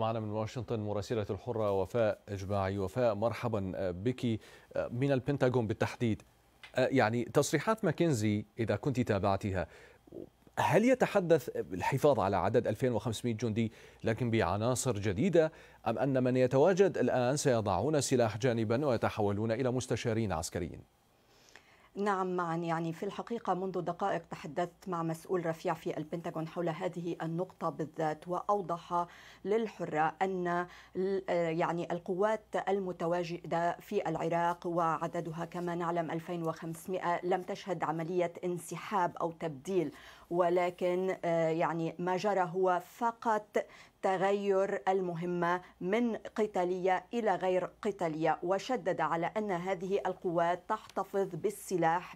معنا من واشنطن مراسلة الحرة وفاء إجماعي وفاء مرحبا آه، بك آه، من البنتاغون بالتحديد آه، يعني تصريحات ماكنزي إذا كنت تابعتها هل يتحدث الحفاظ على عدد 2500 جندي لكن بعناصر جديدة أم أن من يتواجد الآن سيضعون سلاح جانبا ويتحولون إلى مستشارين عسكريين؟ نعم معا يعني في الحقيقة منذ دقائق تحدثت مع مسؤول رفيع في البنتاغون حول هذه النقطة بالذات وأوضح للحرة أن آه، يعني القوات المتواجدة في العراق وعددها كما نعلم 2500 لم تشهد عملية انسحاب أو تبديل ولكن آه، يعني ما جرى هو فقط تغير المهمة من قتالية إلى غير قتالية وشدد على أن هذه القوات تحتفظ بالسلاح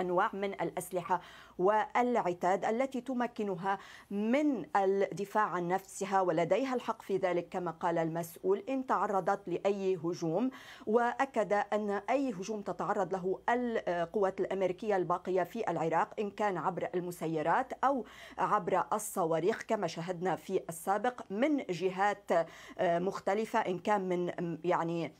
أنواع من الأسلحة والعتاد التي تمكنها من الدفاع عن نفسها ولديها الحق في ذلك كما قال المسؤول إن تعرضت لأي هجوم وأكد أن أي هجوم تتعرض له القوات الأمريكية الباقية في العراق إن كان عبر المسيرات أو عبر الصواريخ كما شاهدنا في السابق من جهات مختلفة إن كان من يعني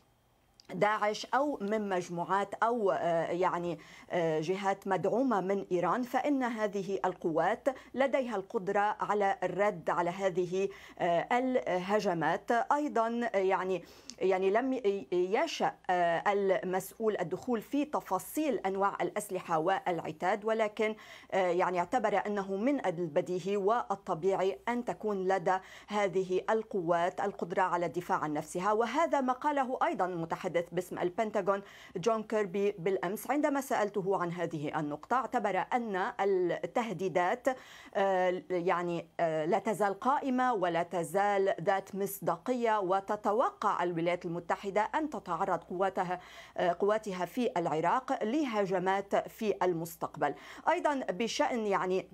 داعش او من مجموعات او آه، يعني آه، جهات مدعومه من ايران فان هذه القوات لديها القدره على الرد على هذه آه، الهجمات ايضا يعني يعني لم يشا المسؤول الدخول في تفاصيل انواع الاسلحه والعتاد ولكن يعني اعتبر انه من البديهي والطبيعي ان تكون لدى هذه القوات القدره على الدفاع عن نفسها وهذا ما قاله ايضا المتحدث المتحدث باسم البنتاغون جون كيربي بالأمس عندما سألته عن هذه النقطة اعتبر أن التهديدات آه، يعني آه، لا تزال قائمة ولا تزال ذات مصداقية وتتوقع الولايات المتحدة أن تتعرض قواتها آه، قواتها في العراق لهجمات في المستقبل أيضا بشأن يعني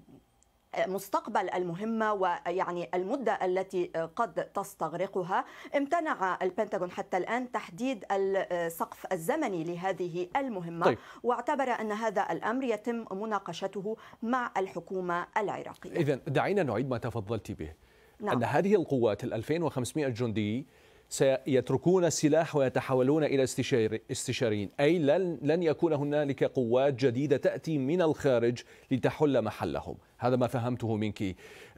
مستقبل المهمة ويعني المدة التي قد تستغرقها امتنع البنتاغون حتى الآن تحديد السقف الزمني لهذه المهمة طيب. واعتبر أن هذا الأمر يتم مناقشته مع الحكومة العراقية إذا دعينا نعيد ما تفضلت به نعم. أن هذه القوات ال 2500 جندي سيتركون السلاح ويتحولون الى استشاريين اي لن لن يكون هنالك قوات جديده تاتي من الخارج لتحل محلهم هذا ما فهمته منك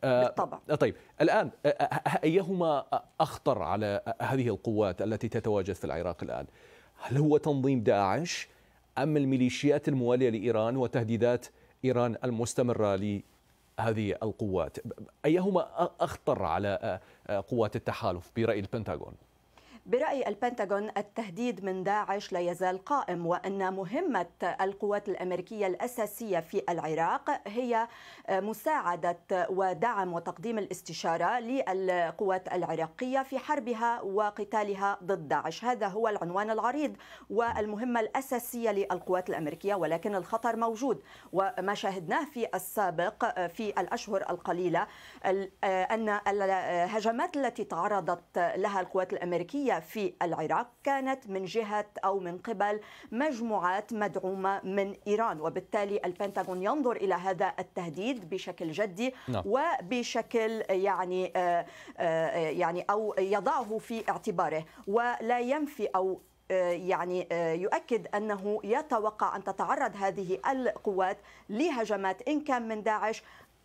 آه، بالطبع طيب الان ايهما اخطر على هذه القوات التي تتواجد في العراق الان هل هو تنظيم داعش ام الميليشيات المواليه لايران وتهديدات ايران المستمره هذه القوات أيهما أخطر على قوات التحالف برأي البنتاغون؟ برأي البنتاغون التهديد من داعش لا يزال قائم وأن مهمة القوات الأمريكية الأساسية في العراق هي آه، مساعدة ودعم وتقديم الاستشارة للقوات العراقية في حربها وقتالها ضد داعش هذا هو العنوان العريض والمهمة الأساسية للقوات الأمريكية ولكن الخطر موجود وما شاهدناه في السابق آه، في الأشهر القليلة آه، أن الهجمات التي تعرضت لها القوات الأمريكية في العراق كانت من جهة أو من قبل مجموعات مدعومة من إيران وبالتالي البنتاغون ينظر إلى هذا التهديد بشكل جدي نعم. وبشكل يعني آه، آه، يعني أو يضعه في اعتباره ولا ينفي أو آه، يعني يؤكد انه يتوقع ان تتعرض هذه القوات لهجمات ان كان من داعش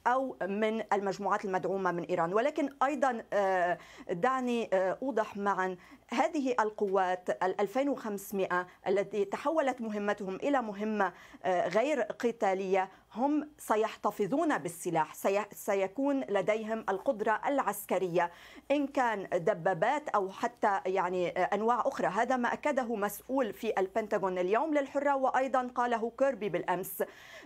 أو من المجموعات المدعومة من إيران ولكن أيضا آه، دعني آه، أوضح معا هذه القوات ال 2500 التي تحولت مهمتهم إلى مهمة آه، غير قتالية هم سيحتفظون بالسلاح سيكون لديهم القدرة العسكرية إن كان دبابات أو حتى يعني أنواع أخرى هذا ما أكده مسؤول في البنتاغون اليوم للحرة وأيضا قاله كيربي بالأمس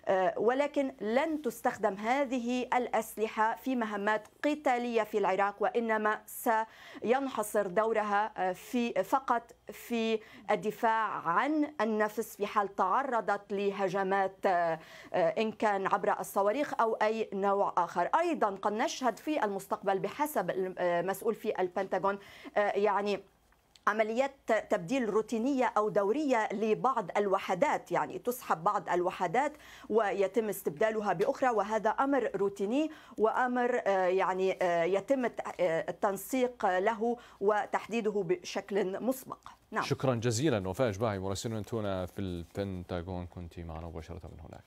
آه، ولكن لن تستخدم هذه الأسلحة في مهمات قتالية في العراق وإنما سينحصر دورها آه، في فقط في الدفاع عن النفس في حال تعرضت لهجمات آه، إن كان عبر الصواريخ أو أي نوع آخر أيضا قد نشهد في المستقبل بحسب المسؤول آه، في البنتاغون آه، يعني عمليات تبديل روتينية أو دورية لبعض الوحدات يعني تسحب بعض الوحدات ويتم استبدالها بأخرى وهذا أمر روتيني وأمر آه، يعني يتم التنسيق له وتحديده بشكل مسبق نعم. شكرا جزيلا وفاء إجباعي مراسلة تونة في البنتاغون كنت معنا مباشرة من هناك